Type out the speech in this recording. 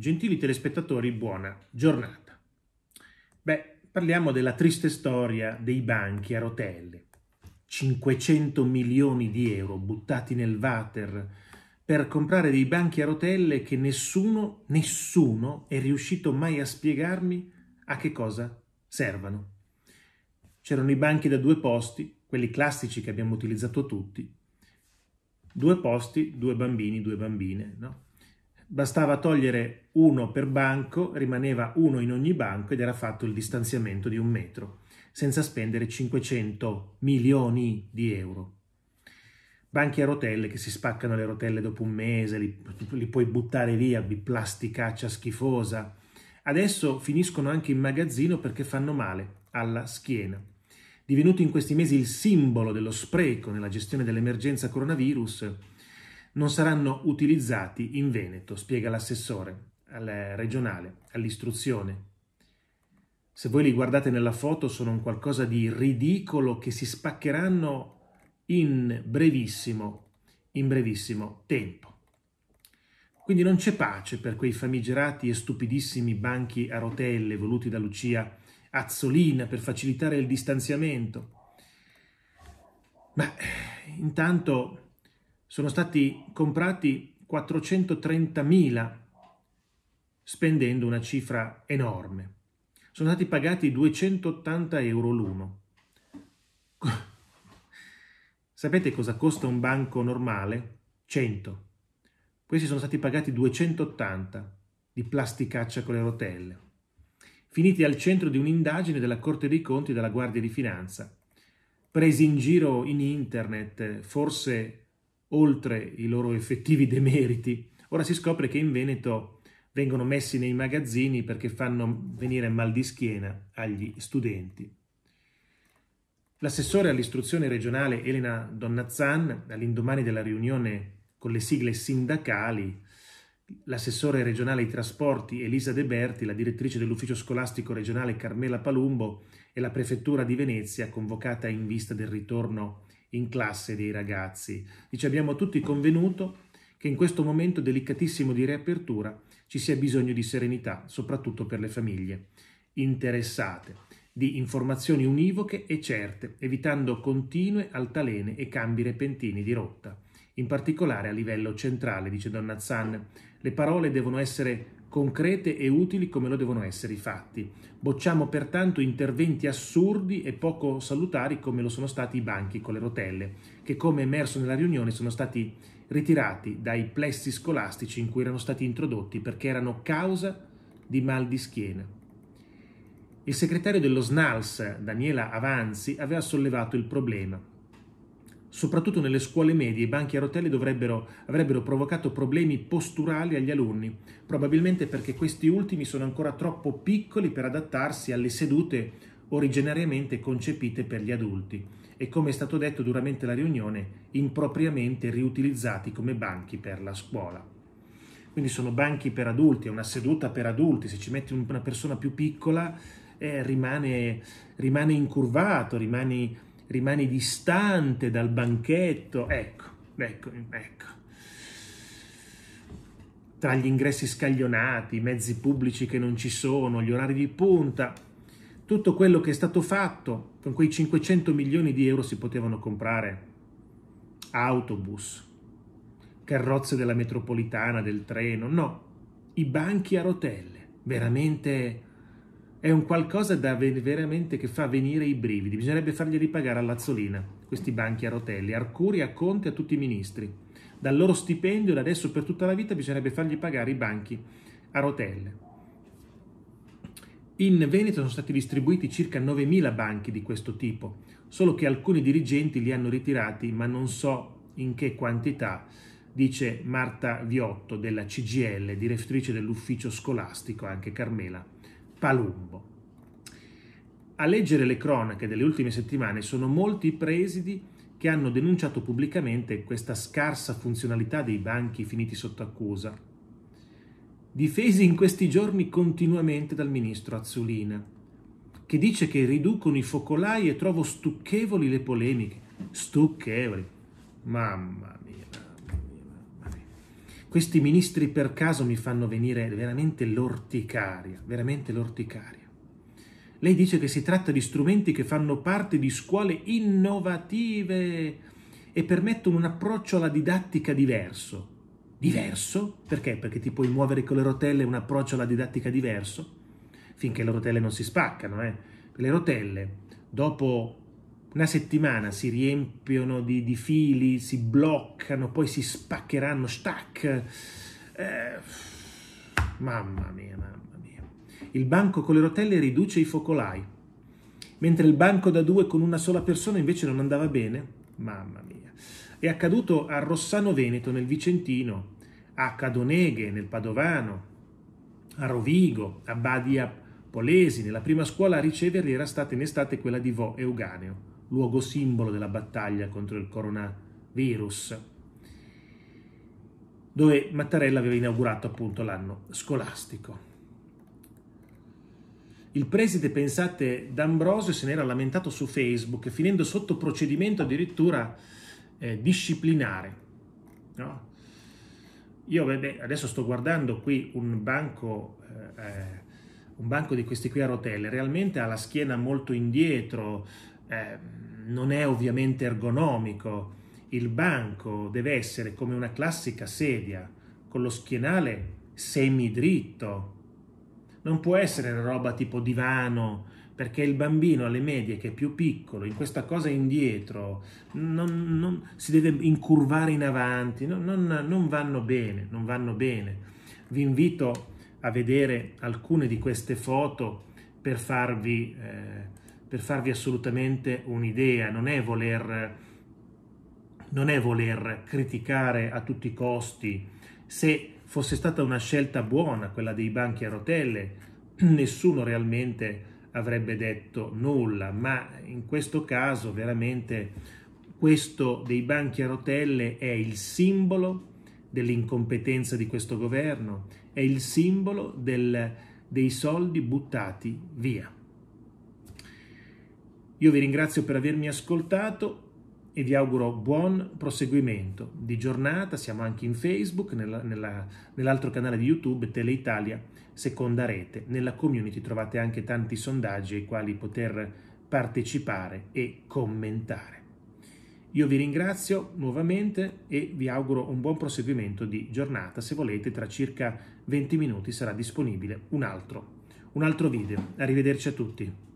Gentili telespettatori, buona giornata. Beh, parliamo della triste storia dei banchi a rotelle. 500 milioni di euro buttati nel water per comprare dei banchi a rotelle che nessuno, nessuno è riuscito mai a spiegarmi a che cosa servano. C'erano i banchi da due posti, quelli classici che abbiamo utilizzato tutti. Due posti, due bambini, due bambine, no? Bastava togliere uno per banco, rimaneva uno in ogni banco ed era fatto il distanziamento di un metro, senza spendere 500 milioni di euro. Banchi a rotelle che si spaccano le rotelle dopo un mese, li, li puoi buttare via, plasticaccia schifosa. Adesso finiscono anche in magazzino perché fanno male alla schiena divenuto in questi mesi il simbolo dello spreco nella gestione dell'emergenza coronavirus, non saranno utilizzati in Veneto, spiega l'assessore al eh, regionale all'istruzione. Se voi li guardate nella foto sono un qualcosa di ridicolo che si spaccheranno in brevissimo, in brevissimo tempo. Quindi non c'è pace per quei famigerati e stupidissimi banchi a rotelle voluti da Lucia Azzolina per facilitare il distanziamento. Ma eh, intanto sono stati comprati 430.000 spendendo una cifra enorme. Sono stati pagati 280 euro l'uno. Sapete cosa costa un banco normale? 100. Questi sono stati pagati 280 di plasticaccia con le rotelle, finiti al centro di un'indagine della Corte dei Conti e della Guardia di Finanza, presi in giro in internet, forse oltre i loro effettivi demeriti, ora si scopre che in Veneto vengono messi nei magazzini perché fanno venire mal di schiena agli studenti. L'assessore all'istruzione regionale Elena Donnazzan, all'indomani della riunione con le sigle sindacali, l'assessore regionale ai trasporti Elisa De Berti, la direttrice dell'ufficio scolastico regionale Carmela Palumbo e la prefettura di Venezia, convocata in vista del ritorno in classe dei ragazzi. Dice abbiamo tutti convenuto che in questo momento delicatissimo di riapertura ci sia bisogno di serenità, soprattutto per le famiglie interessate, di informazioni univoche e certe, evitando continue altalene e cambi repentini di rotta. In particolare a livello centrale, dice Donna Zan, le parole devono essere concrete e utili come lo devono essere i fatti. Bocciamo pertanto interventi assurdi e poco salutari come lo sono stati i banchi con le rotelle, che come emerso nella riunione sono stati ritirati dai plessi scolastici in cui erano stati introdotti perché erano causa di mal di schiena. Il segretario dello SNALS, Daniela Avanzi, aveva sollevato il problema Soprattutto nelle scuole medie i banchi a rotelle avrebbero provocato problemi posturali agli alunni, probabilmente perché questi ultimi sono ancora troppo piccoli per adattarsi alle sedute originariamente concepite per gli adulti e, come è stato detto durante la riunione, impropriamente riutilizzati come banchi per la scuola. Quindi sono banchi per adulti, è una seduta per adulti, se ci metti una persona più piccola eh, rimane, rimane incurvato, rimani rimani distante dal banchetto, ecco, ecco, ecco. Tra gli ingressi scaglionati, i mezzi pubblici che non ci sono, gli orari di punta, tutto quello che è stato fatto, con quei 500 milioni di euro si potevano comprare autobus, carrozze della metropolitana, del treno, no, i banchi a rotelle, veramente è un qualcosa da veramente che fa venire i brividi. Bisognerebbe fargli ripagare all'azzolina questi banchi a rotelle, a Arcuri, a Conte, a tutti i ministri. Dal loro stipendio da adesso per tutta la vita bisognerebbe fargli pagare i banchi a rotelle. In Veneto sono stati distribuiti circa 9.000 banchi di questo tipo, solo che alcuni dirigenti li hanno ritirati, ma non so in che quantità, dice Marta Viotto della CGL, direttrice dell'ufficio scolastico, anche Carmela Palumbo. A leggere le cronache delle ultime settimane sono molti i presidi che hanno denunciato pubblicamente questa scarsa funzionalità dei banchi finiti sotto accusa, difesi in questi giorni continuamente dal ministro Azzolina, che dice che riducono i focolai e trovo stucchevoli le polemiche. Stucchevoli, mamma mia. Questi ministri per caso mi fanno venire veramente l'orticaria, veramente l'orticaria. Lei dice che si tratta di strumenti che fanno parte di scuole innovative e permettono un approccio alla didattica diverso. Diverso? Perché? Perché ti puoi muovere con le rotelle un approccio alla didattica diverso? Finché le rotelle non si spaccano, eh? Le rotelle, dopo una settimana si riempiono di, di fili, si bloccano, poi si spaccheranno, stack. Eh, mamma mia, mamma mia. Il banco con le rotelle riduce i focolai, mentre il banco da due con una sola persona invece non andava bene. Mamma mia. È accaduto a Rossano Veneto nel Vicentino, a Cadoneghe nel Padovano, a Rovigo, a Badia Polesi. Nella prima scuola a riceverli era stata in estate quella di Vo Euganeo luogo simbolo della battaglia contro il coronavirus, dove Mattarella aveva inaugurato appunto l'anno scolastico. Il preside, pensate, D'Ambrosio se n'era lamentato su Facebook, finendo sotto procedimento addirittura eh, disciplinare. No? Io beh, adesso sto guardando qui un banco, eh, eh, un banco di questi qui a rotelle, realmente ha la schiena molto indietro, eh, non è ovviamente ergonomico, il banco deve essere come una classica sedia, con lo schienale semidritto. Non può essere una roba tipo divano, perché il bambino alle medie, che è più piccolo, in questa cosa indietro, non, non, si deve incurvare in avanti, non, non, vanno bene, non vanno bene. Vi invito a vedere alcune di queste foto per farvi eh, per farvi assolutamente un'idea, non è voler, non è voler criticare a tutti i costi. Se fosse stata una scelta buona quella dei banchi a rotelle, nessuno realmente avrebbe detto nulla, ma in questo caso veramente questo dei banchi a rotelle è il simbolo dell'incompetenza di questo governo, è il simbolo del, dei soldi buttati via. Io vi ringrazio per avermi ascoltato e vi auguro buon proseguimento di giornata. Siamo anche in Facebook, nella, nella, nell'altro canale di YouTube, Teleitalia, seconda rete. Nella community trovate anche tanti sondaggi ai quali poter partecipare e commentare. Io vi ringrazio nuovamente e vi auguro un buon proseguimento di giornata. Se volete, tra circa 20 minuti sarà disponibile un altro, un altro video. Arrivederci a tutti.